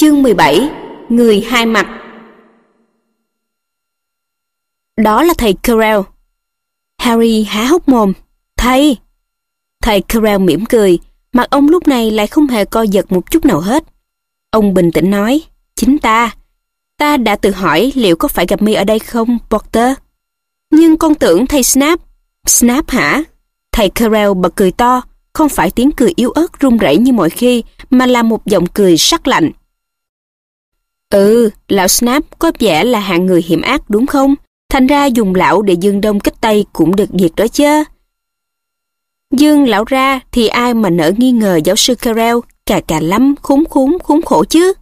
Chương 17 Người hai mặt Đó là thầy Carell. Harry há hốc mồm. Thầy! Thầy Carell mỉm cười, mặt ông lúc này lại không hề co giật một chút nào hết. Ông bình tĩnh nói, chính ta. Ta đã tự hỏi liệu có phải gặp mi ở đây không, Potter? Nhưng con tưởng thầy Snap. Snap hả? Thầy Carell bật cười to, không phải tiếng cười yếu ớt run rẩy như mọi khi, mà là một giọng cười sắc lạnh. Ừ, lão Snap có vẻ là hạng người hiểm ác đúng không? Thành ra dùng lão để dương đông kích tây cũng được việc đó chứ. Dương lão ra thì ai mà nỡ nghi ngờ giáo sư Carell cà cà lắm, khốn khốn, khốn khổ chứ.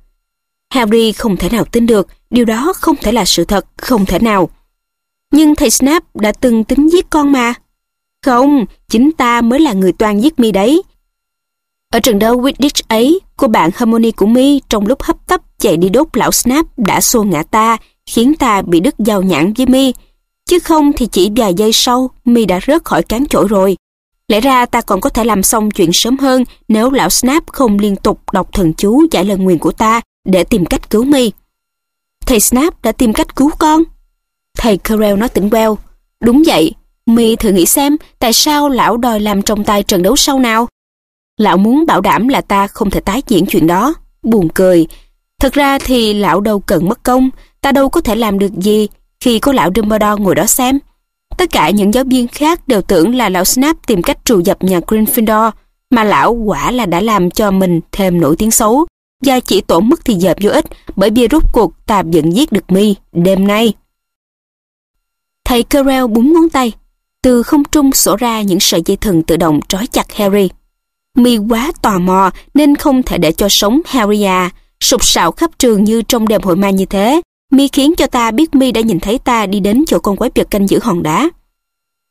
Harry không thể nào tin được, điều đó không thể là sự thật, không thể nào. Nhưng thầy Snap đã từng tính giết con mà. Không, chính ta mới là người toàn giết mi đấy. Ở trận đấu Wittich ấy, cô bạn Harmony của mi trong lúc hấp tấp chạy đi đốt lão Snap đã xô ngã ta, khiến ta bị đứt giao nhãn với mi. Chứ không thì chỉ vài giây sau, mi đã rớt khỏi cán chổi rồi. Lẽ ra ta còn có thể làm xong chuyện sớm hơn nếu lão Snap không liên tục đọc thần chú giải lời nguyền của ta để tìm cách cứu mi. Thầy Snap đã tìm cách cứu con. Thầy Carell nói tỉnh queo. Đúng vậy, mi thử nghĩ xem tại sao lão đòi làm trọng tài trận đấu sau nào. Lão muốn bảo đảm là ta không thể tái diễn chuyện đó. Buồn cười. Thật ra thì lão đâu cần mất công, ta đâu có thể làm được gì khi có lão Dumbledore ngồi đó xem. Tất cả những giáo viên khác đều tưởng là lão Snap tìm cách trù dập nhà Gryffindor, mà lão quả là đã làm cho mình thêm nổi tiếng xấu và chỉ tổn mất thì dẹp vô ích bởi bia rút cuộc ta vẫn giết được mi đêm nay. Thầy Carell búng ngón tay, từ không trung sổ ra những sợi dây thừng tự động trói chặt Harry. Mi quá tò mò nên không thể để cho sống Haria, sụp sạo khắp trường như trong đêm hội ma như thế. Mi khiến cho ta biết Mi đã nhìn thấy ta đi đến chỗ con quái vật canh giữ hòn đá.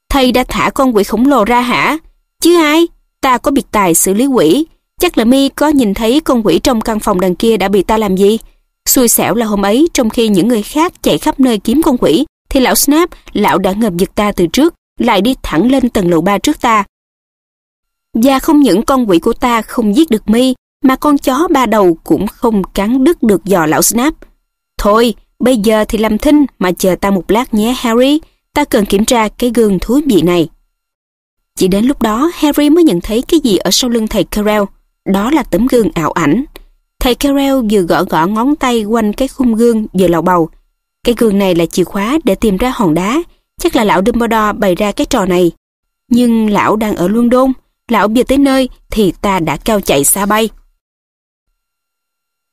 Thầy đã thả con quỷ khổng lồ ra hả? Chứ ai? Ta có biệt tài xử lý quỷ. Chắc là Mi có nhìn thấy con quỷ trong căn phòng đằng kia đã bị ta làm gì? Xui xẻo là hôm ấy trong khi những người khác chạy khắp nơi kiếm con quỷ thì lão Snap, lão đã ngập giật ta từ trước, lại đi thẳng lên tầng lầu ba trước ta, và không những con quỷ của ta không giết được mi, mà con chó ba đầu cũng không cắn đứt được giò lão Snap. Thôi, bây giờ thì làm thinh mà chờ ta một lát nhé Harry, ta cần kiểm tra cái gương thú vị này. Chỉ đến lúc đó Harry mới nhận thấy cái gì ở sau lưng thầy Carell, đó là tấm gương ảo ảnh. Thầy Carell vừa gõ gõ ngón tay quanh cái khung gương vừa lầu bầu. Cái gương này là chìa khóa để tìm ra hòn đá, chắc là lão Dumbledore bày ra cái trò này. Nhưng lão đang ở London, lão vừa tới nơi thì ta đã cao chạy xa bay.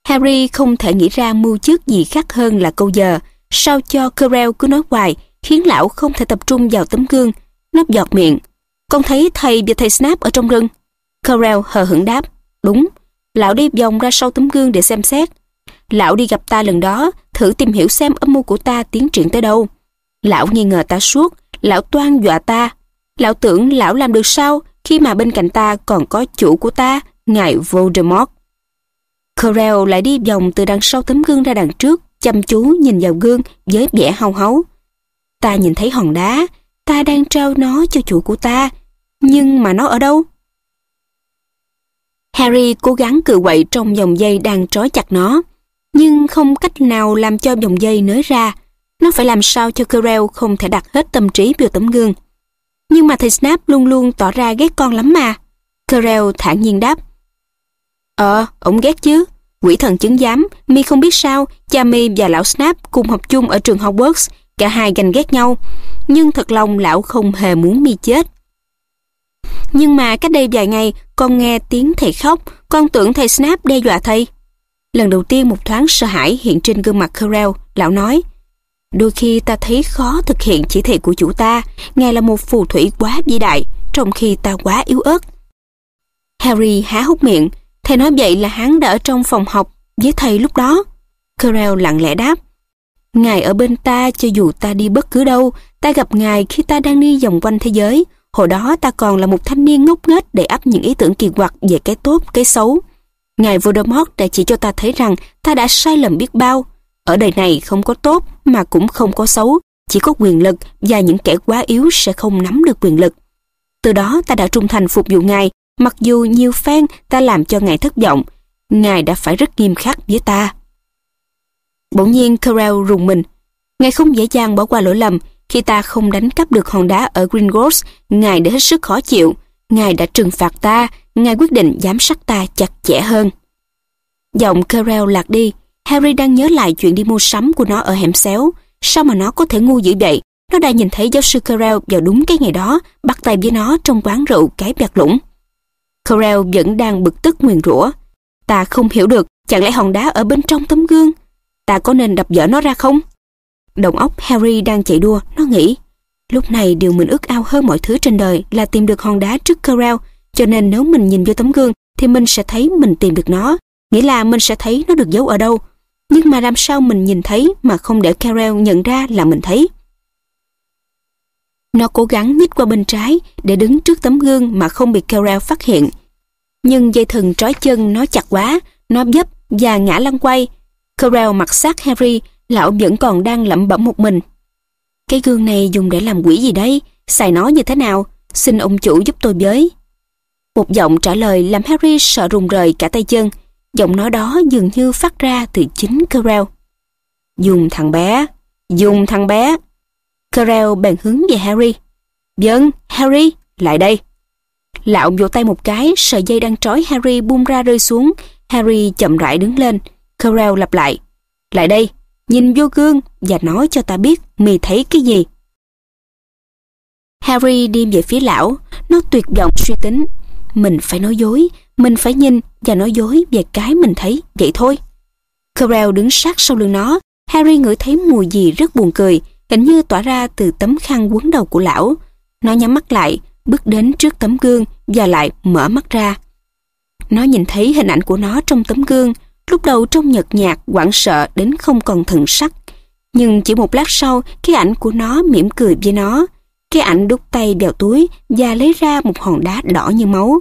Harry không thể nghĩ ra mưu trước gì khác hơn là câu giờ, sao cho Corel cứ nói hoài, khiến lão không thể tập trung vào tấm gương, nắp giọt miệng. Con thấy thầy bia thầy Snap ở trong rừng. Corel hờ hững đáp, đúng, lão đi vòng ra sau tấm gương để xem xét. Lão đi gặp ta lần đó, thử tìm hiểu xem âm mưu của ta tiến triển tới đâu. Lão nghi ngờ ta suốt, lão toan dọa ta. Lão tưởng lão làm được sao, khi mà bên cạnh ta còn có chủ của ta, ngài Voldemort. Corel lại đi vòng từ đằng sau tấm gương ra đằng trước, chăm chú nhìn vào gương với vẻ hau hấu. Ta nhìn thấy hòn đá, ta đang trao nó cho chủ của ta, nhưng mà nó ở đâu? Harry cố gắng cự quậy trong vòng dây đang trói chặt nó, nhưng không cách nào làm cho vòng dây nới ra. Nó phải làm sao cho Corel không thể đặt hết tâm trí vào tấm gương nhưng mà thầy Snap luôn luôn tỏ ra ghét con lắm mà. Carell thản nhiên đáp. Ờ, ổng ghét chứ. Quỷ thần chứng giám, mi không biết sao, cha mi và lão Snap cùng học chung ở trường Hogwarts, cả hai ganh ghét nhau. Nhưng thật lòng lão không hề muốn mi chết. Nhưng mà cách đây vài ngày, con nghe tiếng thầy khóc, con tưởng thầy Snap đe dọa thầy. Lần đầu tiên một thoáng sợ hãi hiện trên gương mặt Carell, lão nói – Đôi khi ta thấy khó thực hiện chỉ thị của chủ ta, ngài là một phù thủy quá vĩ đại, trong khi ta quá yếu ớt. Harry há hốc miệng, thầy nói vậy là hắn đã ở trong phòng học với thầy lúc đó. Carell lặng lẽ đáp, Ngài ở bên ta cho dù ta đi bất cứ đâu, ta gặp Ngài khi ta đang đi vòng quanh thế giới. Hồi đó ta còn là một thanh niên ngốc nghếch để ấp những ý tưởng kỳ quặc về cái tốt, cái xấu. Ngài Voldemort đã chỉ cho ta thấy rằng ta đã sai lầm biết bao, ở đời này không có tốt mà cũng không có xấu, chỉ có quyền lực và những kẻ quá yếu sẽ không nắm được quyền lực. Từ đó ta đã trung thành phục vụ Ngài, mặc dù nhiều phen ta làm cho Ngài thất vọng, Ngài đã phải rất nghiêm khắc với ta. Bỗng nhiên Carell rùng mình. Ngài không dễ dàng bỏ qua lỗi lầm, khi ta không đánh cắp được hòn đá ở Gringotts, Ngài đã hết sức khó chịu. Ngài đã trừng phạt ta, Ngài quyết định giám sát ta chặt chẽ hơn. Giọng Carell lạc đi, Harry đang nhớ lại chuyện đi mua sắm của nó ở hẻm xéo. Sao mà nó có thể ngu dữ vậy? Nó đã nhìn thấy giáo sư Carell vào đúng cái ngày đó, bắt tay với nó trong quán rượu cái bạc lũng. Carell vẫn đang bực tức nguyền rủa. Ta không hiểu được, chẳng lẽ hòn đá ở bên trong tấm gương? Ta có nên đập vỡ nó ra không? Đồng óc Harry đang chạy đua, nó nghĩ. Lúc này điều mình ước ao hơn mọi thứ trên đời là tìm được hòn đá trước Carell, cho nên nếu mình nhìn vô tấm gương thì mình sẽ thấy mình tìm được nó, nghĩa là mình sẽ thấy nó được giấu ở đâu, nhưng mà làm sao mình nhìn thấy mà không để Carol nhận ra là mình thấy. Nó cố gắng nhích qua bên trái để đứng trước tấm gương mà không bị Carol phát hiện. Nhưng dây thừng trói chân nó chặt quá, nó dấp và ngã lăn quay. Carol mặc sát Harry lão vẫn còn đang lẩm bẩm một mình. Cái gương này dùng để làm quỷ gì đây Xài nó như thế nào? Xin ông chủ giúp tôi với. Một giọng trả lời làm Harry sợ rùng rời cả tay chân. Giọng nói đó dường như phát ra từ chính Carell. Dùng thằng bé, dùng thằng bé. Carell bèn hướng về Harry. Dân, vâng, Harry, lại đây. Lão vỗ tay một cái, sợi dây đang trói Harry buông ra rơi xuống. Harry chậm rãi đứng lên. Carell lặp lại. Lại đây, nhìn vô gương và nói cho ta biết mì thấy cái gì. Harry đi về phía lão, nó tuyệt vọng suy tính. Mình phải nói dối, mình phải nhìn và nói dối về cái mình thấy vậy thôi. Corel đứng sát sau lưng nó, Harry ngửi thấy mùi gì rất buồn cười, hình như tỏa ra từ tấm khăn quấn đầu của lão. Nó nhắm mắt lại, bước đến trước tấm gương và lại mở mắt ra. Nó nhìn thấy hình ảnh của nó trong tấm gương, lúc đầu trông nhợt nhạt, hoảng sợ đến không còn thần sắc. Nhưng chỉ một lát sau, cái ảnh của nó mỉm cười với nó. Cái ảnh đút tay vào túi và lấy ra một hòn đá đỏ như máu.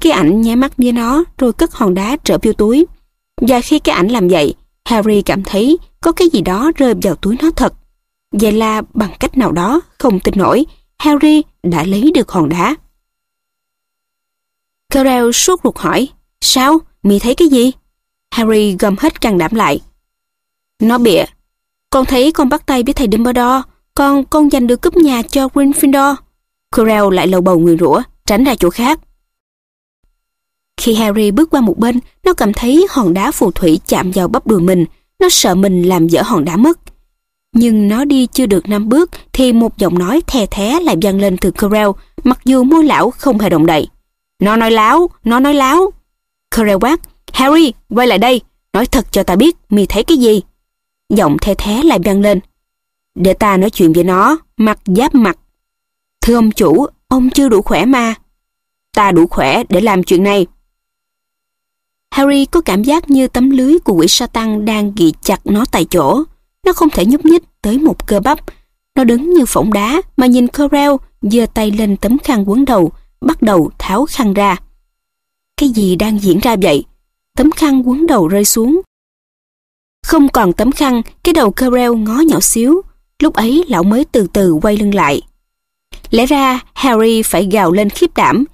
Cái ảnh nháy mắt với nó rồi cất hòn đá trở vô túi. Và khi cái ảnh làm vậy, Harry cảm thấy có cái gì đó rơi vào túi nó thật. Vậy là bằng cách nào đó không tin nổi, Harry đã lấy được hòn đá. Carell suốt ruột hỏi, sao, mì thấy cái gì? Harry gầm hết can đảm lại. Nó bịa, con thấy con bắt tay với thầy Dumbledore, con con giành được cúp nhà cho Gryffindor. Carell lại lầu bầu người rủa, tránh ra chỗ khác. Khi Harry bước qua một bên, nó cảm thấy hòn đá phù thủy chạm vào bắp đùi mình. Nó sợ mình làm dở hòn đá mất. Nhưng nó đi chưa được năm bước thì một giọng nói the thé lại vang lên từ Corel, mặc dù môi lão không hề động đậy. Nó nói láo, nó nói láo. Corel quát, Harry, quay lại đây, nói thật cho ta biết mì thấy cái gì. Giọng the thé lại vang lên. Để ta nói chuyện với nó, mặt giáp mặt. Thưa ông chủ, ông chưa đủ khỏe mà. Ta đủ khỏe để làm chuyện này, Harry có cảm giác như tấm lưới của quỷ Satan đang ghi chặt nó tại chỗ. Nó không thể nhúc nhích tới một cơ bắp. Nó đứng như phỏng đá mà nhìn Corel giơ tay lên tấm khăn quấn đầu, bắt đầu tháo khăn ra. Cái gì đang diễn ra vậy? Tấm khăn quấn đầu rơi xuống. Không còn tấm khăn, cái đầu Corel ngó nhỏ xíu. Lúc ấy lão mới từ từ quay lưng lại. Lẽ ra Harry phải gào lên khiếp đảm,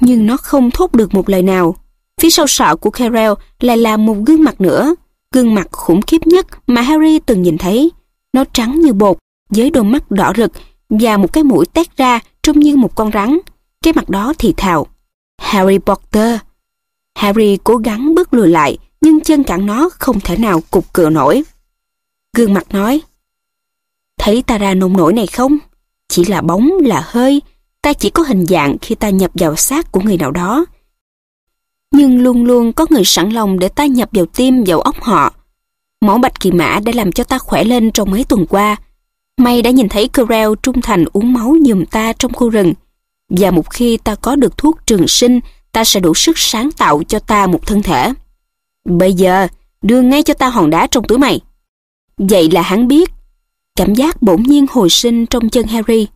nhưng nó không thốt được một lời nào Phía sau sọ của Carol lại là một gương mặt nữa, gương mặt khủng khiếp nhất mà Harry từng nhìn thấy. Nó trắng như bột, với đôi mắt đỏ rực và một cái mũi tét ra trông như một con rắn. Cái mặt đó thì thào. Harry Potter. Harry cố gắng bước lùi lại, nhưng chân cản nó không thể nào cục cửa nổi. Gương mặt nói, Thấy ta ra nông nổi này không? Chỉ là bóng, là hơi, ta chỉ có hình dạng khi ta nhập vào xác của người nào đó, nhưng luôn luôn có người sẵn lòng để ta nhập vào tim vào óc họ. máu bạch kỳ mã đã làm cho ta khỏe lên trong mấy tuần qua. May đã nhìn thấy Corel trung thành uống máu giùm ta trong khu rừng. Và một khi ta có được thuốc trường sinh, ta sẽ đủ sức sáng tạo cho ta một thân thể. Bây giờ, đưa ngay cho ta hòn đá trong túi mày. Vậy là hắn biết. Cảm giác bỗng nhiên hồi sinh trong chân Harry.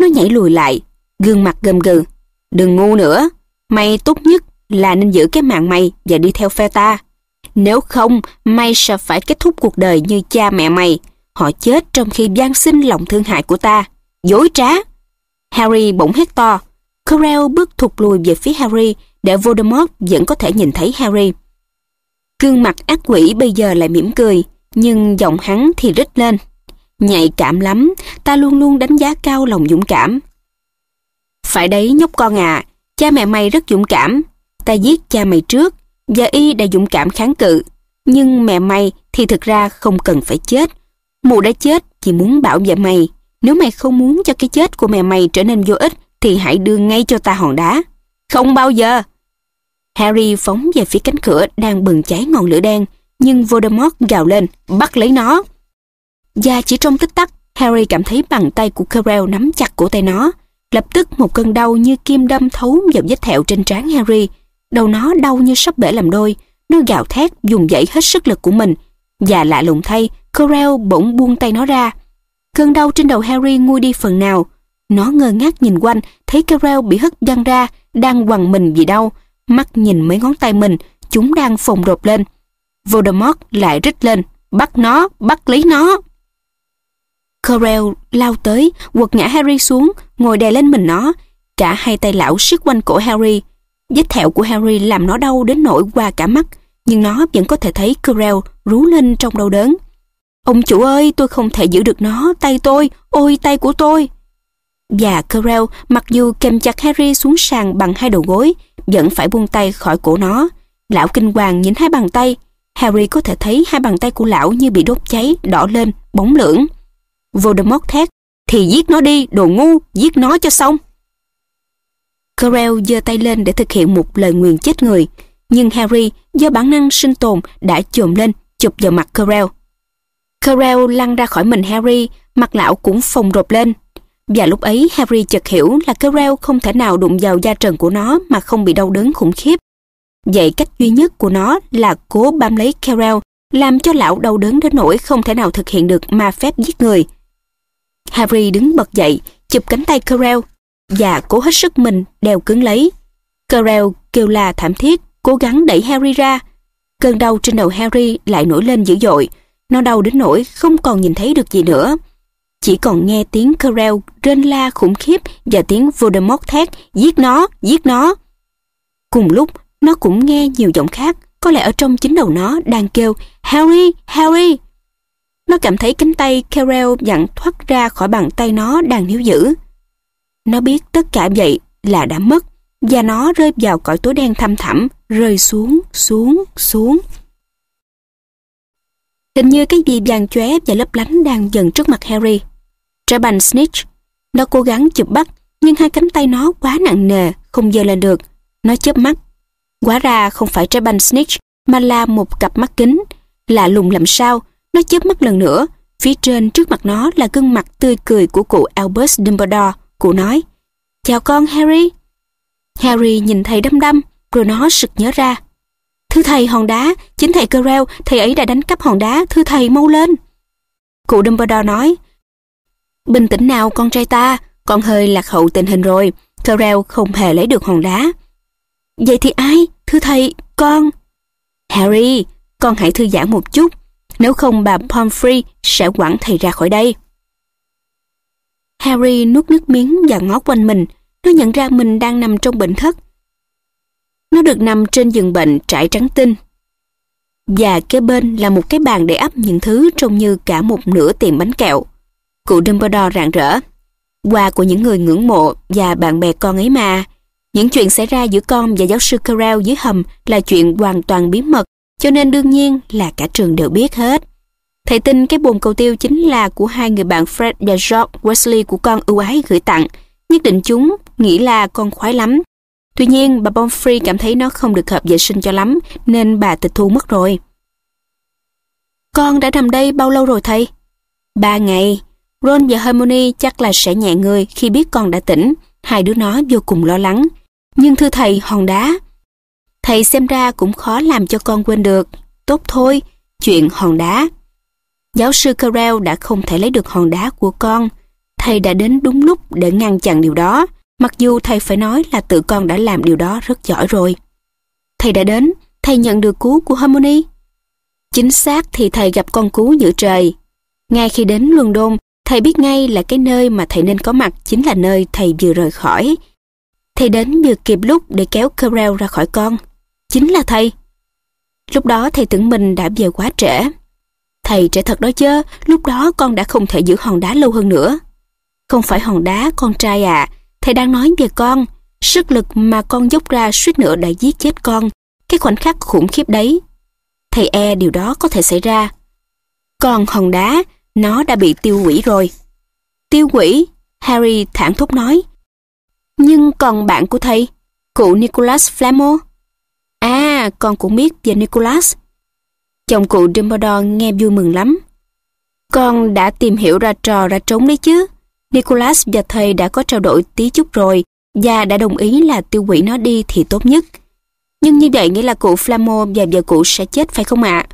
Nó nhảy lùi lại, gương mặt gầm gừ. Đừng ngu nữa, mày tốt nhất là nên giữ cái mạng mày và đi theo phe ta. Nếu không, mày sẽ phải kết thúc cuộc đời như cha mẹ mày. Họ chết trong khi gian sinh lòng thương hại của ta. Dối trá! Harry bỗng hét to. Corel bước thụt lùi về phía Harry để Voldemort vẫn có thể nhìn thấy Harry. Cương mặt ác quỷ bây giờ lại mỉm cười, nhưng giọng hắn thì rít lên. Nhạy cảm lắm, ta luôn luôn đánh giá cao lòng dũng cảm. Phải đấy nhóc con à, cha mẹ mày rất dũng cảm, ta giết cha mày trước và y đã dũng cảm kháng cự. Nhưng mẹ mày thì thực ra không cần phải chết. Mụ đã chết chỉ muốn bảo vệ mày. Nếu mày không muốn cho cái chết của mẹ mày trở nên vô ích thì hãy đưa ngay cho ta hòn đá. Không bao giờ! Harry phóng về phía cánh cửa đang bừng cháy ngọn lửa đen, nhưng Voldemort gào lên, bắt lấy nó. Và chỉ trong tích tắc, Harry cảm thấy bàn tay của Carell nắm chặt cổ tay nó. Lập tức một cơn đau như kim đâm thấu vào vết thẹo trên trán Harry, Đầu nó đau như sắp bể làm đôi, nó gào thét dùng dãy hết sức lực của mình. Và lạ lùng thay, Corel bỗng buông tay nó ra. Cơn đau trên đầu Harry nguôi đi phần nào. Nó ngơ ngác nhìn quanh, thấy Corel bị hất văng ra, đang quằn mình vì đau. Mắt nhìn mấy ngón tay mình, chúng đang phồng rộp lên. Voldemort lại rít lên, bắt nó, bắt lấy nó. Corel lao tới, quật ngã Harry xuống, ngồi đè lên mình nó. Cả hai tay lão siết quanh cổ Harry. Vết thẹo của Harry làm nó đau đến nỗi qua cả mắt, nhưng nó vẫn có thể thấy Creel rú lên trong đau đớn. Ông chủ ơi, tôi không thể giữ được nó, tay tôi, ôi tay của tôi. Và Creel mặc dù kèm chặt Harry xuống sàn bằng hai đầu gối, vẫn phải buông tay khỏi cổ nó. Lão kinh hoàng nhìn hai bàn tay. Harry có thể thấy hai bàn tay của lão như bị đốt cháy, đỏ lên, bóng lưỡng. Voldemort thét, thì giết nó đi, đồ ngu, giết nó cho xong. Corell giơ tay lên để thực hiện một lời nguyền chết người, nhưng Harry do bản năng sinh tồn đã chồm lên, chụp vào mặt Corell. Corell lăn ra khỏi mình Harry, mặt lão cũng phồng rộp lên. Và lúc ấy Harry chợt hiểu là Corell không thể nào đụng vào da trần của nó mà không bị đau đớn khủng khiếp. Vậy cách duy nhất của nó là cố bám lấy Corell, làm cho lão đau đớn đến nỗi không thể nào thực hiện được ma phép giết người. Harry đứng bật dậy, chụp cánh tay Corell và cố hết sức mình đeo cứng lấy. Carell kêu la thảm thiết, cố gắng đẩy Harry ra. Cơn đau trên đầu Harry lại nổi lên dữ dội, nó đau đến nỗi không còn nhìn thấy được gì nữa. Chỉ còn nghe tiếng Carell rên la khủng khiếp và tiếng Voldemort thét giết nó, giết nó. Cùng lúc, nó cũng nghe nhiều giọng khác, có lẽ ở trong chính đầu nó đang kêu Harry, Harry. Nó cảm thấy cánh tay Carell dặn thoát ra khỏi bàn tay nó đang níu giữ. Nó biết tất cả vậy là đã mất và nó rơi vào cõi tối đen thăm thẳm, rơi xuống, xuống, xuống. Hình như cái gì vàng chóe và lấp lánh đang dần trước mặt Harry. Trở bành Snitch, nó cố gắng chụp bắt, nhưng hai cánh tay nó quá nặng nề, không giơ lên được. Nó chớp mắt. Quá ra không phải trái bành Snitch, mà là một cặp mắt kính. Lạ lùng làm sao, nó chớp mắt lần nữa. Phía trên trước mặt nó là gương mặt tươi cười của cụ albus Dumbledore. Cụ nói, chào con Harry. Harry nhìn thầy đăm đăm, rồi nó sực nhớ ra. Thưa thầy hòn đá, chính thầy Creel thầy ấy đã đánh cắp hòn đá, thưa thầy mau lên. Cụ Dumbledore nói, Bình tĩnh nào con trai ta, con hơi lạc hậu tình hình rồi, Creel không hề lấy được hòn đá. Vậy thì ai? Thưa thầy, con. Harry, con hãy thư giãn một chút, nếu không bà Pomfrey sẽ quẳng thầy ra khỏi đây. Harry nuốt nước miếng và ngó quanh mình. Nó nhận ra mình đang nằm trong bệnh thất. Nó được nằm trên giường bệnh trải trắng tinh. Và kế bên là một cái bàn để ấp những thứ trông như cả một nửa tiệm bánh kẹo. Cụ Dumbledore rạng rỡ. Quà của những người ngưỡng mộ và bạn bè con ấy mà. Những chuyện xảy ra giữa con và giáo sư Carell dưới hầm là chuyện hoàn toàn bí mật, cho nên đương nhiên là cả trường đều biết hết. Thầy tin cái bồn cầu tiêu chính là của hai người bạn Fred và George Wesley của con ưu ái gửi tặng. Nhất định chúng nghĩ là con khoái lắm. Tuy nhiên, bà Bonfrey cảm thấy nó không được hợp vệ sinh cho lắm, nên bà tịch thu mất rồi. Con đã nằm đây bao lâu rồi thầy? Ba ngày. Ron và Harmony chắc là sẽ nhẹ người khi biết con đã tỉnh. Hai đứa nó vô cùng lo lắng. Nhưng thưa thầy, hòn đá. Thầy xem ra cũng khó làm cho con quên được. Tốt thôi, chuyện hòn đá. Giáo sư Carell đã không thể lấy được hòn đá của con. Thầy đã đến đúng lúc để ngăn chặn điều đó, mặc dù thầy phải nói là tự con đã làm điều đó rất giỏi rồi. Thầy đã đến, thầy nhận được cú của Harmony. Chính xác thì thầy gặp con cú giữa trời. Ngay khi đến London, thầy biết ngay là cái nơi mà thầy nên có mặt chính là nơi thầy vừa rời khỏi. Thầy đến vừa kịp lúc để kéo Carell ra khỏi con. Chính là thầy. Lúc đó thầy tưởng mình đã về quá trễ. Thầy trẻ thật đó chứ, lúc đó con đã không thể giữ hòn đá lâu hơn nữa. Không phải hòn đá, con trai ạ, à. thầy đang nói về con. Sức lực mà con dốc ra suýt nữa đã giết chết con. Cái khoảnh khắc khủng khiếp đấy. Thầy e điều đó có thể xảy ra. Còn hòn đá, nó đã bị tiêu hủy rồi. Tiêu hủy, Harry thản thốt nói. Nhưng còn bạn của thầy, cụ Nicholas Flamel? À, con cũng biết về Nicholas. Chồng cụ Dumbledore nghe vui mừng lắm. Con đã tìm hiểu ra trò ra trốn đấy chứ. Nicholas và thầy đã có trao đổi tí chút rồi và đã đồng ý là tiêu hủy nó đi thì tốt nhất. Nhưng như vậy nghĩa là cụ Flamo và vợ cụ sẽ chết phải không ạ?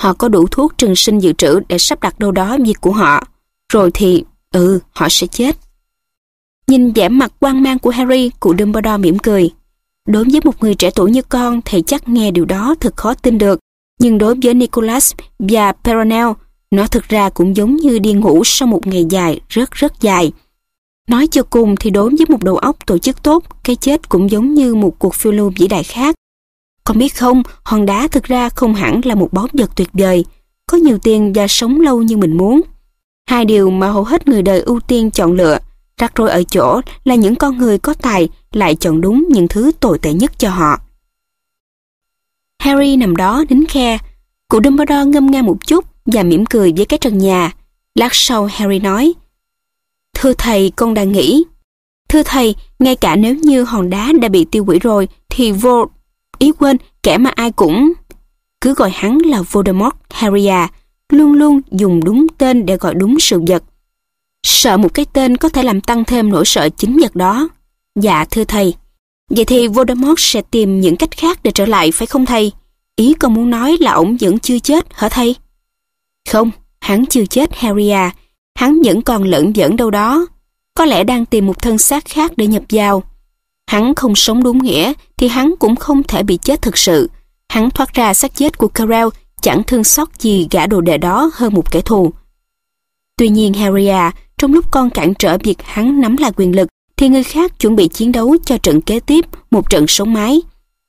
Họ có đủ thuốc trường sinh dự trữ để sắp đặt đâu đó việc của họ. Rồi thì, ừ, họ sẽ chết. Nhìn vẻ mặt quang mang của Harry, cụ Dumbledore mỉm cười. Đối với một người trẻ tuổi như con thì chắc nghe điều đó thật khó tin được nhưng đối với Nicholas và Peronel, nó thực ra cũng giống như đi ngủ sau một ngày dài rất rất dài. Nói cho cùng thì đối với một đầu óc tổ chức tốt, cái chết cũng giống như một cuộc phiêu lưu vĩ đại khác. Con biết không, hòn đá thực ra không hẳn là một bóp vật tuyệt vời, có nhiều tiền và sống lâu như mình muốn. Hai điều mà hầu hết người đời ưu tiên chọn lựa, rắc rối ở chỗ là những con người có tài lại chọn đúng những thứ tồi tệ nhất cho họ. Harry nằm đó nín khe. Cụ Dumbledore ngâm nga một chút và mỉm cười với cái trần nhà. Lát sau Harry nói, Thưa thầy, con đang nghĩ. Thưa thầy, ngay cả nếu như hòn đá đã bị tiêu hủy rồi, thì vô... Ý quên, kẻ mà ai cũng... Cứ gọi hắn là Voldemort, Harry à. Luôn luôn dùng đúng tên để gọi đúng sự vật. Sợ một cái tên có thể làm tăng thêm nỗi sợ chính vật đó. Dạ thưa thầy, Vậy thì Voldemort sẽ tìm những cách khác để trở lại phải không thầy? Ý con muốn nói là ổng vẫn chưa chết hả thầy? Không, hắn chưa chết Harry à. Hắn vẫn còn lẫn dẫn đâu đó. Có lẽ đang tìm một thân xác khác để nhập vào. Hắn không sống đúng nghĩa thì hắn cũng không thể bị chết thực sự. Hắn thoát ra xác chết của Carell chẳng thương xót gì gã đồ đệ đó hơn một kẻ thù. Tuy nhiên Harry à, trong lúc con cản trở việc hắn nắm lại quyền lực, thì người khác chuẩn bị chiến đấu cho trận kế tiếp một trận sống mái.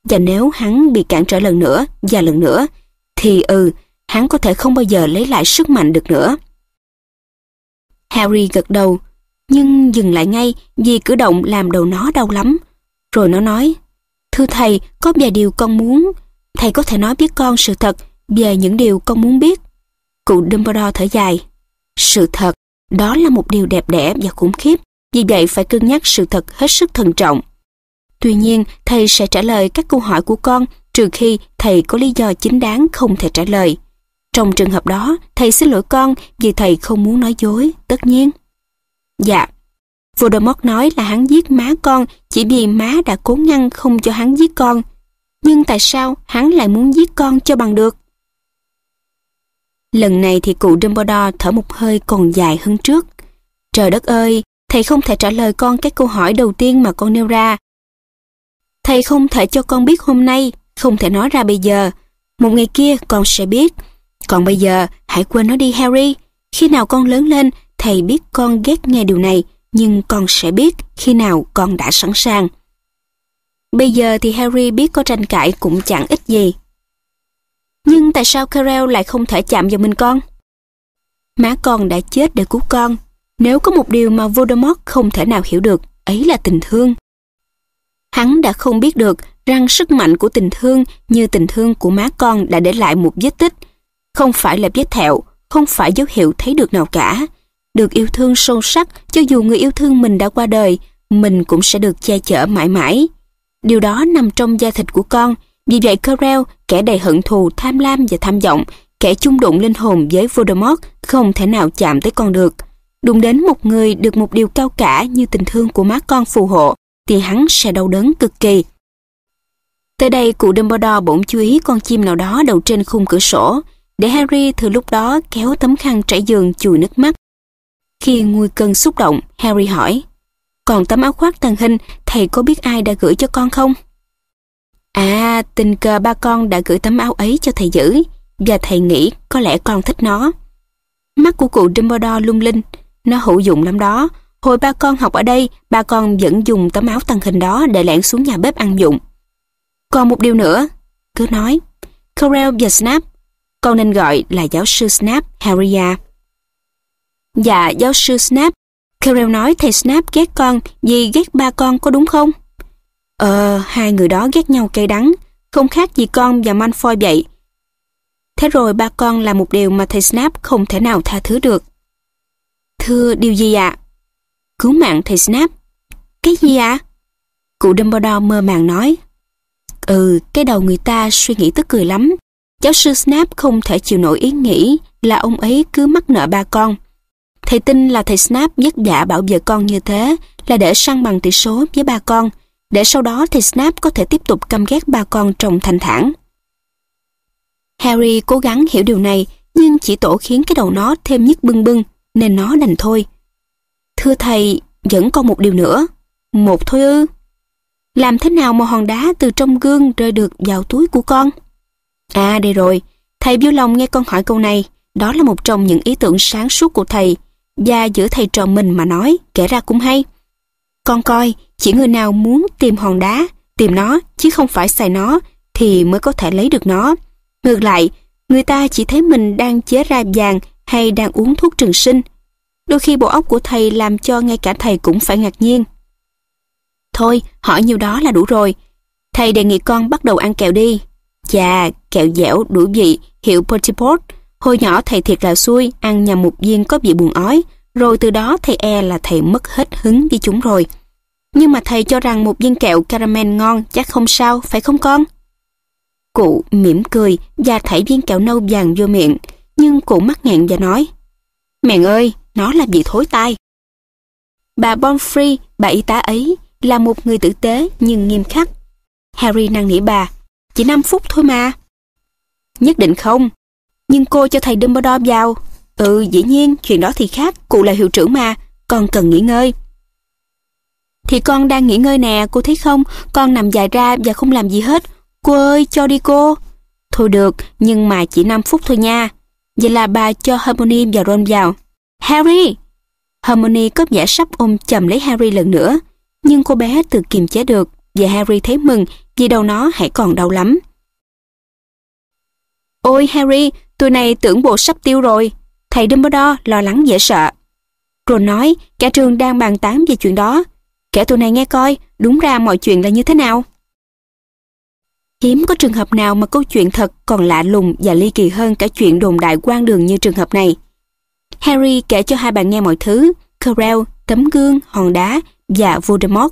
Và nếu hắn bị cản trở lần nữa và lần nữa, thì ừ, hắn có thể không bao giờ lấy lại sức mạnh được nữa. Harry gật đầu, nhưng dừng lại ngay vì cử động làm đầu nó đau lắm. Rồi nó nói, Thưa thầy, có vài điều con muốn. Thầy có thể nói với con sự thật về những điều con muốn biết. Cụ Dumbledore thở dài. Sự thật, đó là một điều đẹp đẽ và khủng khiếp vì vậy phải cân nhắc sự thật hết sức thận trọng. Tuy nhiên, thầy sẽ trả lời các câu hỏi của con trừ khi thầy có lý do chính đáng không thể trả lời. Trong trường hợp đó, thầy xin lỗi con vì thầy không muốn nói dối, tất nhiên. Dạ. Voldemort nói là hắn giết má con chỉ vì má đã cố ngăn không cho hắn giết con. Nhưng tại sao hắn lại muốn giết con cho bằng được? Lần này thì cụ Dumbledore thở một hơi còn dài hơn trước. Trời đất ơi, thầy không thể trả lời con cái câu hỏi đầu tiên mà con nêu ra. Thầy không thể cho con biết hôm nay, không thể nói ra bây giờ. Một ngày kia con sẽ biết. Còn bây giờ, hãy quên nó đi Harry. Khi nào con lớn lên, thầy biết con ghét nghe điều này, nhưng con sẽ biết khi nào con đã sẵn sàng. Bây giờ thì Harry biết có tranh cãi cũng chẳng ít gì. Nhưng tại sao Carol lại không thể chạm vào mình con? Má con đã chết để cứu con, nếu có một điều mà Voldemort không thể nào hiểu được, ấy là tình thương. Hắn đã không biết được rằng sức mạnh của tình thương như tình thương của má con đã để lại một vết tích. Không phải là vết thẹo, không phải dấu hiệu thấy được nào cả. Được yêu thương sâu sắc, cho dù người yêu thương mình đã qua đời, mình cũng sẽ được che chở mãi mãi. Điều đó nằm trong da thịt của con, vì vậy Corel, kẻ đầy hận thù, tham lam và tham vọng, kẻ chung đụng linh hồn với Voldemort, không thể nào chạm tới con được đụng đến một người được một điều cao cả như tình thương của má con phù hộ, thì hắn sẽ đau đớn cực kỳ. Tới đây cụ Dumbledore bỗng chú ý con chim nào đó đậu trên khung cửa sổ, để Harry thừa lúc đó kéo tấm khăn trải giường chùi nước mắt. Khi nguôi cơn xúc động, Harry hỏi, còn tấm áo khoác thần hình, thầy có biết ai đã gửi cho con không? À, tình cờ ba con đã gửi tấm áo ấy cho thầy giữ, và thầy nghĩ có lẽ con thích nó. Mắt của cụ Dumbledore lung linh, nó hữu dụng lắm đó. Hồi ba con học ở đây, ba con vẫn dùng tấm áo tăng hình đó để lẻn xuống nhà bếp ăn dụng. Còn một điều nữa, cứ nói. Corel và Snap, con nên gọi là giáo sư Snap Harrier. Dạ, giáo sư Snap. Corel nói thầy Snap ghét con vì ghét ba con có đúng không? Ờ, hai người đó ghét nhau cay đắng, không khác gì con và Malfoy vậy. Thế rồi ba con là một điều mà thầy Snap không thể nào tha thứ được. Thưa điều gì ạ? À? Cứu mạng thầy Snap. Cái gì ạ? À? Cụ Dumbledore mơ màng nói. Ừ, cái đầu người ta suy nghĩ tức cười lắm. Giáo sư Snap không thể chịu nổi ý nghĩ là ông ấy cứ mắc nợ ba con. Thầy tin là thầy Snap dứt dạ bảo vợ con như thế là để săn bằng tỷ số với ba con, để sau đó thầy Snap có thể tiếp tục căm ghét ba con trong thành thản. Harry cố gắng hiểu điều này, nhưng chỉ tổ khiến cái đầu nó thêm nhức bưng bưng nên nó đành thôi. Thưa thầy, vẫn còn một điều nữa. Một thôi ư. Làm thế nào mà hòn đá từ trong gương rơi được vào túi của con? À đây rồi, thầy vui lòng nghe con hỏi câu này. Đó là một trong những ý tưởng sáng suốt của thầy và giữa thầy trò mình mà nói kể ra cũng hay. Con coi, chỉ người nào muốn tìm hòn đá, tìm nó chứ không phải xài nó thì mới có thể lấy được nó. Ngược lại, người ta chỉ thấy mình đang chế ra vàng hay đang uống thuốc trường sinh. Đôi khi bộ óc của thầy làm cho ngay cả thầy cũng phải ngạc nhiên. Thôi, hỏi nhiều đó là đủ rồi. Thầy đề nghị con bắt đầu ăn kẹo đi. Chà, kẹo dẻo đủ vị, hiệu Portiport. Hồi nhỏ thầy thiệt là xui, ăn nhầm một viên có vị buồn ói, rồi từ đó thầy e là thầy mất hết hứng với chúng rồi. Nhưng mà thầy cho rằng một viên kẹo caramel ngon chắc không sao, phải không con? Cụ mỉm cười và thảy viên kẹo nâu vàng vô miệng nhưng cũng mắc nghẹn và nói mẹ ơi, nó làm gì thối tai. Bà Bonfrey, bà y tá ấy, là một người tử tế nhưng nghiêm khắc. Harry năn nỉ bà, chỉ năm phút thôi mà. Nhất định không, nhưng cô cho thầy Dumbledore vào. Ừ, dĩ nhiên, chuyện đó thì khác, cụ là hiệu trưởng mà, con cần nghỉ ngơi. Thì con đang nghỉ ngơi nè, cô thấy không, con nằm dài ra và không làm gì hết. Cô ơi, cho đi cô. Thôi được, nhưng mà chỉ năm phút thôi nha. Vậy là bà cho Harmony và Ron vào. Harry! Harmony có vẻ sắp ôm chầm lấy Harry lần nữa, nhưng cô bé tự kiềm chế được và Harry thấy mừng vì đầu nó hãy còn đau lắm. Ôi Harry, tụi này tưởng bộ sắp tiêu rồi. Thầy Dumbledore lo lắng dễ sợ. Ron nói, cả trường đang bàn tán về chuyện đó. Kẻ tụi này nghe coi, đúng ra mọi chuyện là như thế nào. Hiếm có trường hợp nào mà câu chuyện thật còn lạ lùng và ly kỳ hơn cả chuyện đồn đại quan đường như trường hợp này. Harry kể cho hai bạn nghe mọi thứ, Carell, tấm gương, hòn đá và Voldemort.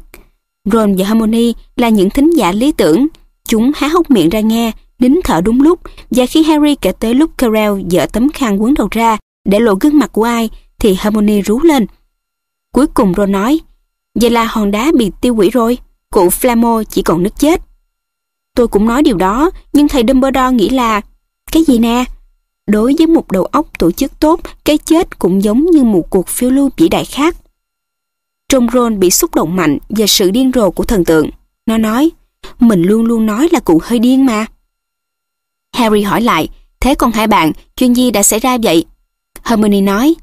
Ron và Hermione là những thính giả lý tưởng, chúng há hốc miệng ra nghe, nín thở đúng lúc và khi Harry kể tới lúc Carell dở tấm khăn quấn đầu ra để lộ gương mặt của ai thì Hermione rú lên. Cuối cùng Ron nói, vậy là hòn đá bị tiêu hủy rồi, cụ Flamo chỉ còn nước chết. Tôi cũng nói điều đó, nhưng thầy Dumbledore nghĩ là... Cái gì nè? Đối với một đầu óc tổ chức tốt, cái chết cũng giống như một cuộc phiêu lưu vĩ đại khác. Trong Ron bị xúc động mạnh và sự điên rồ của thần tượng. Nó nói, mình luôn luôn nói là cụ hơi điên mà. Harry hỏi lại, thế còn hai bạn, chuyện gì đã xảy ra vậy? Hermione nói,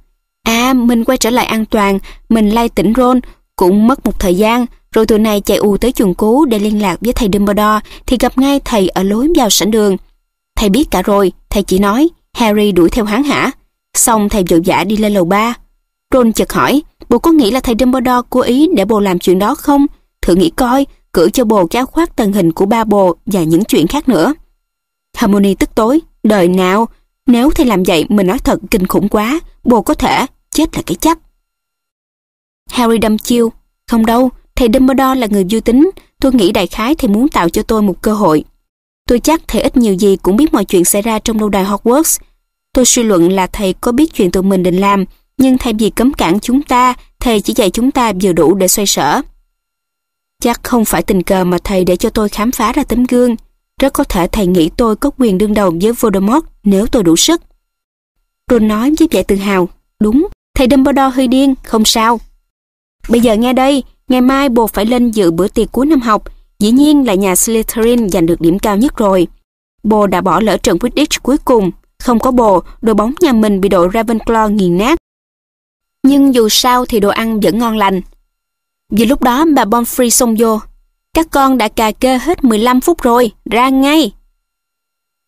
à, mình quay trở lại an toàn, mình lay tỉnh Ron, cũng mất một thời gian, rồi tụi này chạy ù tới trường cú để liên lạc với thầy Dumbledore thì gặp ngay thầy ở lối vào sảnh đường. Thầy biết cả rồi, thầy chỉ nói, Harry đuổi theo hắn hả? Xong thầy vội vã đi lên lầu ba. Ron chợt hỏi, bồ có nghĩ là thầy Dumbledore cố ý để bồ làm chuyện đó không? Thử nghĩ coi, cử cho bồ cái khoác tần hình của ba bồ và những chuyện khác nữa. Harmony tức tối, đời nào, nếu thầy làm vậy mình nói thật kinh khủng quá, bồ có thể chết là cái chắc. Harry đâm chiêu, không đâu, Thầy Dumbledore là người vui tính, tôi nghĩ đại khái thầy muốn tạo cho tôi một cơ hội. Tôi chắc thầy ít nhiều gì cũng biết mọi chuyện xảy ra trong lâu đài Hogwarts. Tôi suy luận là thầy có biết chuyện tụi mình định làm, nhưng thay vì cấm cản chúng ta, thầy chỉ dạy chúng ta vừa đủ để xoay sở. Chắc không phải tình cờ mà thầy để cho tôi khám phá ra tấm gương. Rất có thể thầy nghĩ tôi có quyền đương đầu với Voldemort nếu tôi đủ sức. Ron nói với vẻ tự hào, đúng, thầy Dumbledore hơi điên, không sao. Bây giờ nghe đây, Ngày mai bồ phải lên dự bữa tiệc cuối năm học, dĩ nhiên là nhà Slytherin giành được điểm cao nhất rồi. Bồ đã bỏ lỡ trận Quidditch cuối cùng, không có bồ, đội bóng nhà mình bị đội Ravenclaw nghiền nát. Nhưng dù sao thì đồ ăn vẫn ngon lành. Vì lúc đó bà Bonfrey xông vô. Các con đã cà kê hết 15 phút rồi, ra ngay.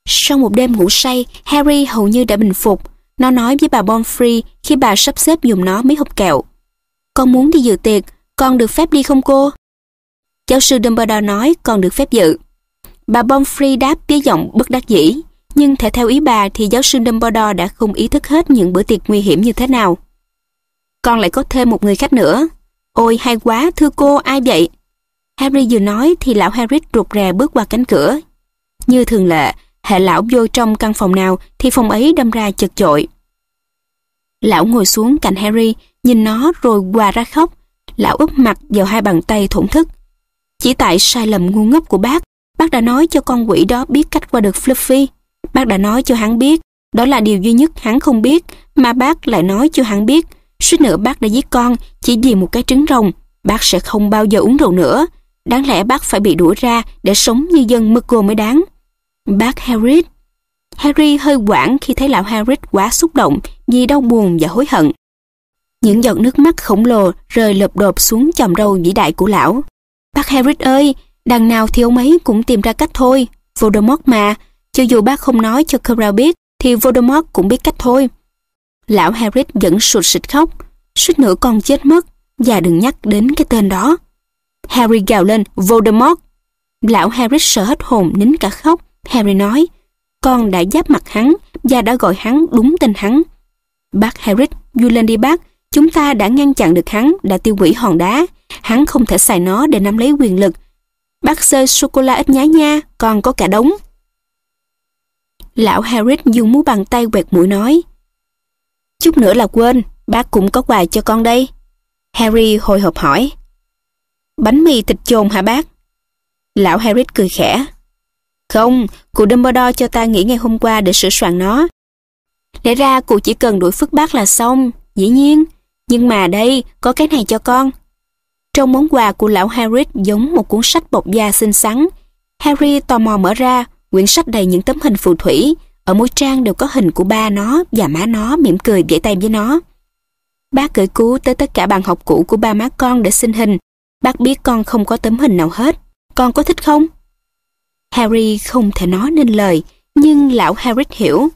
Sau một đêm ngủ say, Harry hầu như đã bình phục. Nó nói với bà Bonfrey khi bà sắp xếp dùng nó mấy hộp kẹo. Con muốn đi dự tiệc, con được phép đi không cô? Giáo sư Dumbledore nói con được phép dự. Bà Pomfrey đáp với giọng bất đắc dĩ, nhưng thể theo ý bà thì giáo sư Dumbledore đã không ý thức hết những bữa tiệc nguy hiểm như thế nào. Con lại có thêm một người khách nữa. Ôi hay quá, thưa cô, ai vậy? Harry vừa nói thì lão Harris rụt rè bước qua cánh cửa. Như thường lệ, hệ lão vô trong căn phòng nào thì phòng ấy đâm ra chật chội. Lão ngồi xuống cạnh Harry, nhìn nó rồi quà ra khóc lão úp mặt vào hai bàn tay thổn thức. Chỉ tại sai lầm ngu ngốc của bác, bác đã nói cho con quỷ đó biết cách qua được Fluffy. Bác đã nói cho hắn biết, đó là điều duy nhất hắn không biết, mà bác lại nói cho hắn biết. Suýt nữa bác đã giết con chỉ vì một cái trứng rồng. Bác sẽ không bao giờ uống rượu nữa. Đáng lẽ bác phải bị đuổi ra để sống như dân McGonagall mới đáng. Bác Harry Harry hơi quảng khi thấy lão Harry quá xúc động vì đau buồn và hối hận. Những giọt nước mắt khổng lồ rơi lộp đột xuống chòm râu vĩ đại của lão. Bác Harris ơi, đằng nào thì ông ấy cũng tìm ra cách thôi. Voldemort mà, cho dù bác không nói cho Corral biết, thì Voldemort cũng biết cách thôi. Lão Harris vẫn sụt sịt khóc, suýt nữa con chết mất, và đừng nhắc đến cái tên đó. Harry gào lên, Voldemort! Lão Harris sợ hết hồn nín cả khóc. Harry nói, con đã giáp mặt hắn và đã gọi hắn đúng tên hắn. Bác Harris, vui lên đi bác, Chúng ta đã ngăn chặn được hắn, đã tiêu hủy hòn đá. Hắn không thể xài nó để nắm lấy quyền lực. Bác sơi sô-cô-la ít nhái nha, còn có cả đống. Lão Harris dùng mú bàn tay quẹt mũi nói. Chút nữa là quên, bác cũng có quà cho con đây. Harry hồi hộp hỏi. Bánh mì thịt chồn hả bác? Lão Harris cười khẽ. Không, cụ Dumbledore cho ta nghỉ ngày hôm qua để sửa soạn nó. Lẽ ra cụ chỉ cần đuổi phức bác là xong, dĩ nhiên. Nhưng mà đây, có cái này cho con. Trong món quà của lão Harry giống một cuốn sách bọc da xinh xắn. Harry tò mò mở ra, quyển sách đầy những tấm hình phù thủy. Ở mỗi trang đều có hình của ba nó và má nó mỉm cười vẫy tay với nó. Bác gửi cú tới tất cả bạn học cũ của ba má con để xin hình. Bác biết con không có tấm hình nào hết. Con có thích không? Harry không thể nói nên lời, nhưng lão Harry hiểu.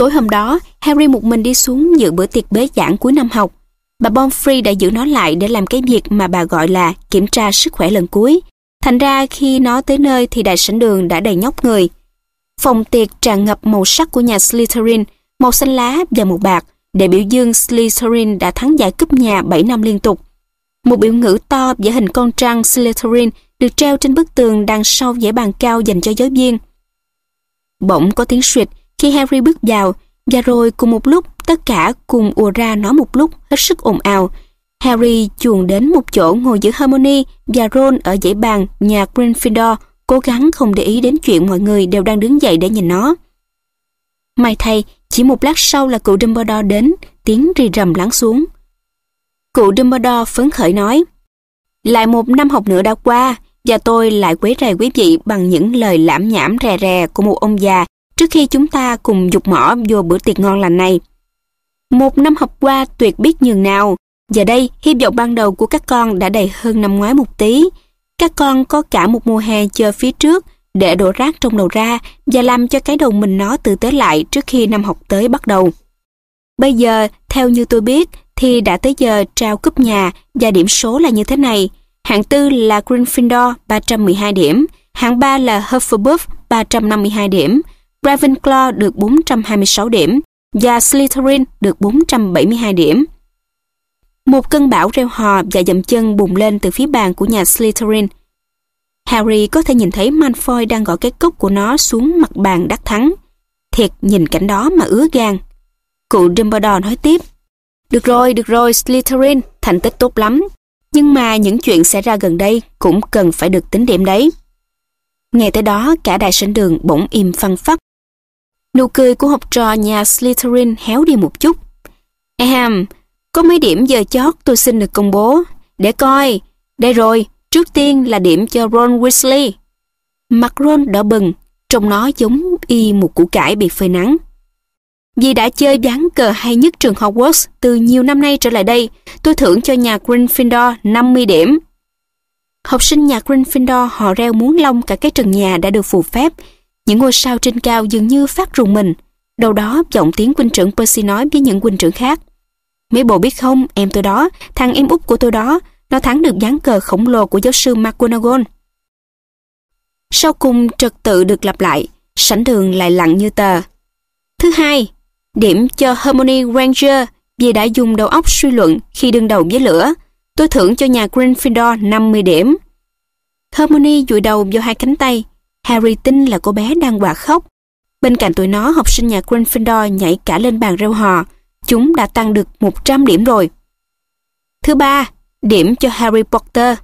Tối hôm đó, Harry một mình đi xuống dự bữa tiệc bế giảng cuối năm học. Bà Bonfrey đã giữ nó lại để làm cái việc mà bà gọi là kiểm tra sức khỏe lần cuối. Thành ra khi nó tới nơi thì đại sảnh đường đã đầy nhóc người. Phòng tiệc tràn ngập màu sắc của nhà Slytherin, màu xanh lá và màu bạc, để biểu dương Slytherin đã thắng giải cúp nhà 7 năm liên tục. Một biểu ngữ to với hình con trăng Slytherin được treo trên bức tường đằng sau dãy bàn cao dành cho giáo viên. Bỗng có tiếng suyệt, khi Harry bước vào, và rồi cùng một lúc tất cả cùng ùa ra nói một lúc hết sức ồn ào. Harry chuồn đến một chỗ ngồi giữa Hermione và Ron ở dãy bàn nhà Gryffindor, cố gắng không để ý đến chuyện mọi người đều đang đứng dậy để nhìn nó. May thay, chỉ một lát sau là cụ Dumbledore đến, tiếng rì rầm lắng xuống. Cụ Dumbledore phấn khởi nói, Lại một năm học nữa đã qua, và tôi lại quấy rầy quý vị bằng những lời lãm nhảm rè rè của một ông già trước khi chúng ta cùng dục mỏ vô bữa tiệc ngon lành này. Một năm học qua tuyệt biết nhường nào, giờ đây hy vọng ban đầu của các con đã đầy hơn năm ngoái một tí. Các con có cả một mùa hè chờ phía trước để đổ rác trong đầu ra và làm cho cái đầu mình nó tự tế lại trước khi năm học tới bắt đầu. Bây giờ, theo như tôi biết, thì đã tới giờ trao cúp nhà và điểm số là như thế này. Hạng tư là Gryffindor 312 điểm, hạng 3 là Hufflepuff 352 điểm, Ravenclaw được 426 điểm và Slytherin được 472 điểm. Một cơn bão reo hò và dậm chân bùng lên từ phía bàn của nhà Slytherin. Harry có thể nhìn thấy Malfoy đang gõ cái cốc của nó xuống mặt bàn đắc thắng. Thiệt nhìn cảnh đó mà ứa gan. Cụ Dumbledore nói tiếp. Được rồi, được rồi, Slytherin, thành tích tốt lắm. Nhưng mà những chuyện xảy ra gần đây cũng cần phải được tính điểm đấy. Nghe tới đó, cả đại sảnh đường bỗng im phăng phắc Nụ cười của học trò nhà Slytherin héo đi một chút. Ahem, có mấy điểm giờ chót tôi xin được công bố. Để coi, đây rồi, trước tiên là điểm cho Ron Weasley. Mặt Ron đỏ bừng, trông nó giống y một củ cải bị phơi nắng. Vì đã chơi ván cờ hay nhất trường Hogwarts từ nhiều năm nay trở lại đây, tôi thưởng cho nhà Gryffindor 50 điểm. Học sinh nhà Gryffindor họ reo muốn long cả cái trần nhà đã được phù phép, những ngôi sao trên cao dường như phát rùng mình. Đầu đó vọng tiếng huynh trưởng Percy nói với những huynh trưởng khác. Mấy bộ biết không, em tôi đó, thằng em út của tôi đó, nó thắng được dáng cờ khổng lồ của giáo sư McGonagall. Sau cùng trật tự được lặp lại, sảnh đường lại lặng như tờ. Thứ hai, điểm cho Harmony Granger vì đã dùng đầu óc suy luận khi đương đầu với lửa. Tôi thưởng cho nhà Gryffindor 50 điểm. Harmony dụi đầu vào hai cánh tay, Harry tin là cô bé đang quạ khóc. Bên cạnh tụi nó, học sinh nhà Gryffindor nhảy cả lên bàn reo hò. Chúng đã tăng được 100 điểm rồi. Thứ ba, điểm cho Harry Potter.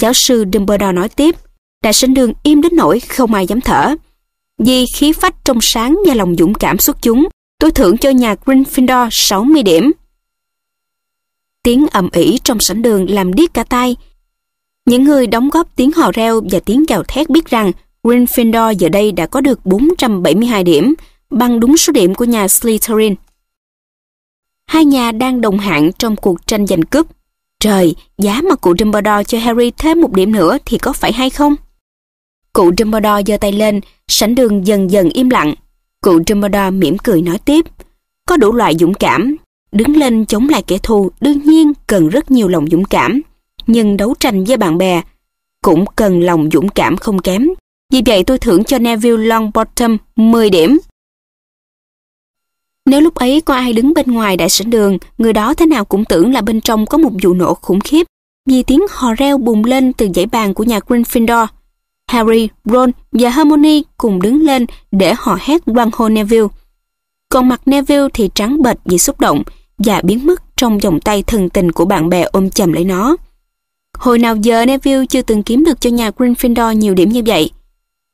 Giáo sư Dumbledore nói tiếp, đại sảnh đường im đến nỗi không ai dám thở. Vì khí phách trong sáng và lòng dũng cảm xuất chúng, tôi thưởng cho nhà Gryffindor 60 điểm. Tiếng ầm ĩ trong sảnh đường làm điếc cả tai. Những người đóng góp tiếng hò reo và tiếng gào thét biết rằng Gryffindor giờ đây đã có được 472 điểm, bằng đúng số điểm của nhà Slytherin. Hai nhà đang đồng hạng trong cuộc tranh giành cúp. Trời, giá mà cụ Dumbledore cho Harry thêm một điểm nữa thì có phải hay không? Cụ Dumbledore giơ tay lên, sảnh đường dần dần im lặng. Cụ Dumbledore mỉm cười nói tiếp. Có đủ loại dũng cảm, đứng lên chống lại kẻ thù đương nhiên cần rất nhiều lòng dũng cảm. Nhưng đấu tranh với bạn bè cũng cần lòng dũng cảm không kém vì vậy tôi thưởng cho Neville Longbottom 10 điểm. Nếu lúc ấy có ai đứng bên ngoài đại sảnh đường, người đó thế nào cũng tưởng là bên trong có một vụ nổ khủng khiếp, vì tiếng hò reo bùng lên từ dãy bàn của nhà Gryffindor. Harry, Ron và Hermione cùng đứng lên để họ hét quan hô Neville. Còn mặt Neville thì trắng bệch vì xúc động và biến mất trong vòng tay thần tình của bạn bè ôm chầm lấy nó. Hồi nào giờ Neville chưa từng kiếm được cho nhà Gryffindor nhiều điểm như vậy.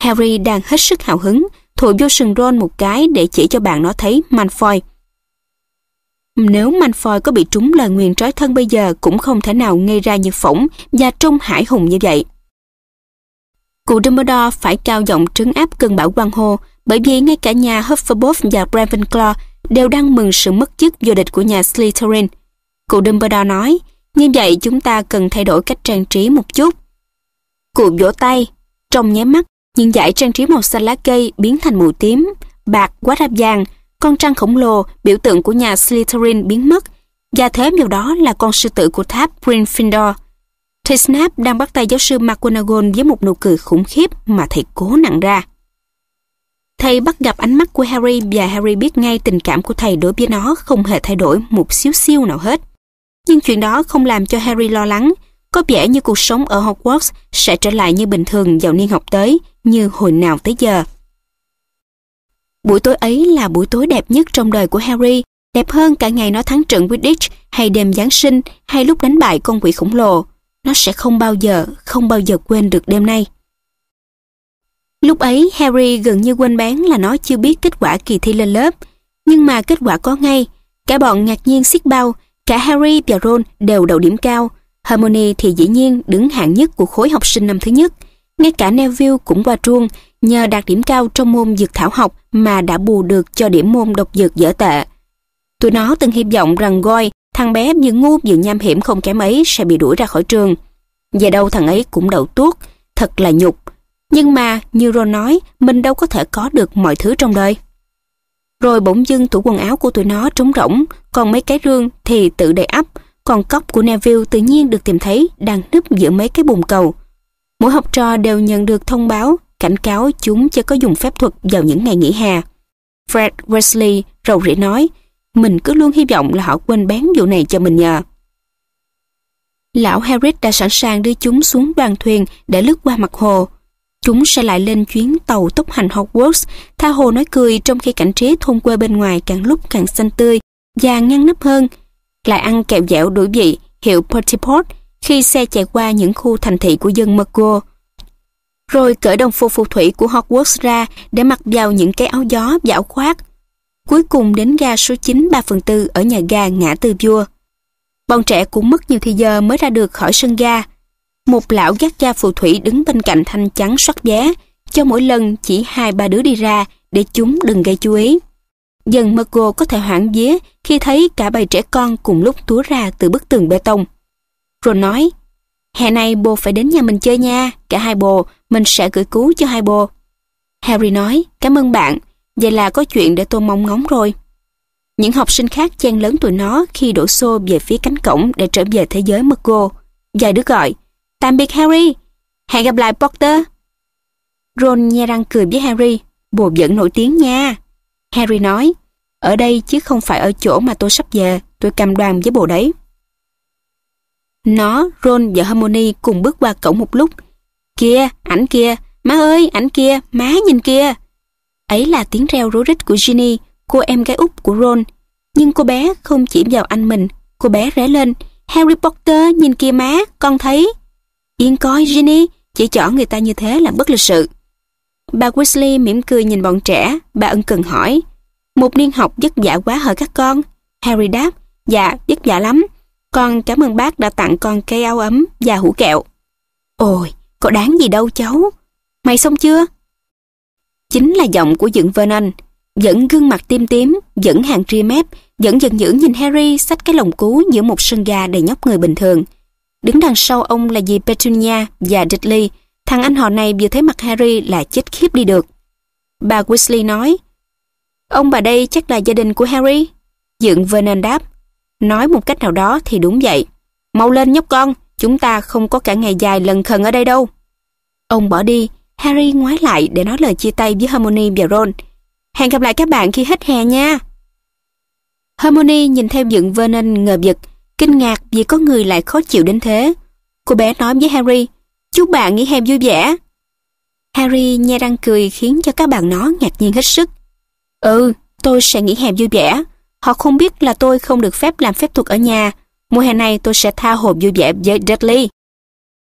Harry đang hết sức hào hứng, thổi vô sừng Ron một cái để chỉ cho bạn nó thấy Malfoy. Nếu Malfoy có bị trúng lời nguyền trói thân bây giờ cũng không thể nào ngây ra như phỏng và trông hải hùng như vậy. Cụ Dumbledore phải cao giọng trấn áp cơn bão quan hô bởi vì ngay cả nhà Hufflepuff và Ravenclaw đều đang mừng sự mất chức vô địch của nhà Slytherin. Cụ Dumbledore nói, như vậy chúng ta cần thay đổi cách trang trí một chút. Cụ vỗ tay, trong nháy mắt những dải trang trí màu xanh lá cây biến thành màu tím, bạc quá rạp vàng, con trăng khổng lồ, biểu tượng của nhà Slytherin biến mất, và thế vào đó là con sư tử của tháp Gryffindor. Thầy Snap đang bắt tay giáo sư McGonagall với một nụ cười khủng khiếp mà thầy cố nặng ra. Thầy bắt gặp ánh mắt của Harry và Harry biết ngay tình cảm của thầy đối với nó không hề thay đổi một xíu xiu nào hết. Nhưng chuyện đó không làm cho Harry lo lắng, có vẻ như cuộc sống ở Hogwarts sẽ trở lại như bình thường vào niên học tới, như hồi nào tới giờ. Buổi tối ấy là buổi tối đẹp nhất trong đời của Harry, đẹp hơn cả ngày nó thắng trận Quidditch hay đêm Giáng sinh hay lúc đánh bại con quỷ khổng lồ. Nó sẽ không bao giờ, không bao giờ quên được đêm nay. Lúc ấy Harry gần như quên bán là nó chưa biết kết quả kỳ thi lên lớp, nhưng mà kết quả có ngay. Cả bọn ngạc nhiên xiết bao, cả Harry và Ron đều đậu điểm cao, Harmony thì dĩ nhiên đứng hạng nhất của khối học sinh năm thứ nhất. Ngay cả Neville cũng qua truông nhờ đạt điểm cao trong môn dược thảo học mà đã bù được cho điểm môn độc dược dở tệ. Tụi nó từng hy vọng rằng Goy, thằng bé vừa ngu vừa nham hiểm không kém ấy sẽ bị đuổi ra khỏi trường. Về đâu thằng ấy cũng đậu tuốt, thật là nhục. Nhưng mà, như Ron nói, mình đâu có thể có được mọi thứ trong đời. Rồi bỗng dưng tủ quần áo của tụi nó trống rỗng, còn mấy cái rương thì tự đầy ấp còn cốc của Neville tự nhiên được tìm thấy đang núp giữa mấy cái bồn cầu. Mỗi học trò đều nhận được thông báo cảnh cáo chúng chưa có dùng phép thuật vào những ngày nghỉ hè. Fred Wesley rầu rĩ nói, mình cứ luôn hy vọng là họ quên bán vụ này cho mình nhờ. Lão Harris đã sẵn sàng đưa chúng xuống đoàn thuyền để lướt qua mặt hồ. Chúng sẽ lại lên chuyến tàu tốc hành Hogwarts, tha hồ nói cười trong khi cảnh trí thôn quê bên ngoài càng lúc càng xanh tươi và ngăn nắp hơn lại ăn kẹo dẻo đuổi vị hiệu Portiport khi xe chạy qua những khu thành thị của dân Mergo. Rồi cởi đồng phục phù thủy của Hogwarts ra để mặc vào những cái áo gió và áo khoác. Cuối cùng đến ga số 9 3 phần 4 ở nhà ga ngã tư vua. Bọn trẻ cũng mất nhiều thời giờ mới ra được khỏi sân ga. Một lão gác ga phù thủy đứng bên cạnh thanh chắn soát vé, cho mỗi lần chỉ hai ba đứa đi ra để chúng đừng gây chú ý. Dần Margot có thể hoảng vía khi thấy cả bầy trẻ con cùng lúc túa ra từ bức tường bê tông. Rồi nói, hè này bồ phải đến nhà mình chơi nha, cả hai bồ, mình sẽ gửi cứu cho hai bồ. Harry nói, cảm ơn bạn, vậy là có chuyện để tôi mong ngóng rồi. Những học sinh khác chen lớn tụi nó khi đổ xô về phía cánh cổng để trở về thế giới Margot. Vài đứa gọi, tạm biệt Harry, hẹn gặp lại Potter. Ron nhe răng cười với Harry, bồ vẫn nổi tiếng nha. Harry nói, ở đây chứ không phải ở chỗ mà tôi sắp về, tôi cam đoan với bộ đấy. Nó, Ron và Hermione cùng bước qua cổng một lúc. Kia, ảnh kia, má ơi, ảnh kia, má nhìn kia. Ấy là tiếng reo rối rít của Ginny, cô em gái út của Ron. Nhưng cô bé không chỉ vào anh mình, cô bé rẽ lên. Harry Potter nhìn kia má, con thấy. Yên coi Ginny, chỉ chọn người ta như thế là bất lịch sự. Bà Weasley mỉm cười nhìn bọn trẻ, bà ân cần hỏi. Một niên học vất vả quá hỡi các con. Harry đáp, dạ, vất vả lắm. Con cảm ơn bác đã tặng con cây áo ấm và hũ kẹo. Ôi, có đáng gì đâu cháu. Mày xong chưa? Chính là giọng của dựng Vernon, vẫn gương mặt tim tím, vẫn hàng ria mép, vẫn dần dữ nhìn Harry xách cái lồng cú giữa một sân gà đầy nhóc người bình thường. Đứng đằng sau ông là dì Petunia và Dudley, Thằng anh họ này vừa thấy mặt Harry là chết khiếp đi được. Bà Weasley nói, Ông bà đây chắc là gia đình của Harry. Dựng Vernon đáp, nói một cách nào đó thì đúng vậy. Mau lên nhóc con, chúng ta không có cả ngày dài lần khần ở đây đâu. Ông bỏ đi, Harry ngoái lại để nói lời chia tay với Hermione và Ron. Hẹn gặp lại các bạn khi hết hè nha. Harmony nhìn theo dựng Vernon ngờ vực, kinh ngạc vì có người lại khó chịu đến thế. Cô bé nói với Harry, Chúc bạn nghỉ hè vui vẻ. Harry nhe răng cười khiến cho các bạn nó ngạc nhiên hết sức. Ừ, tôi sẽ nghỉ hè vui vẻ. Họ không biết là tôi không được phép làm phép thuật ở nhà. Mùa hè này tôi sẽ tha hồ vui vẻ với Dudley.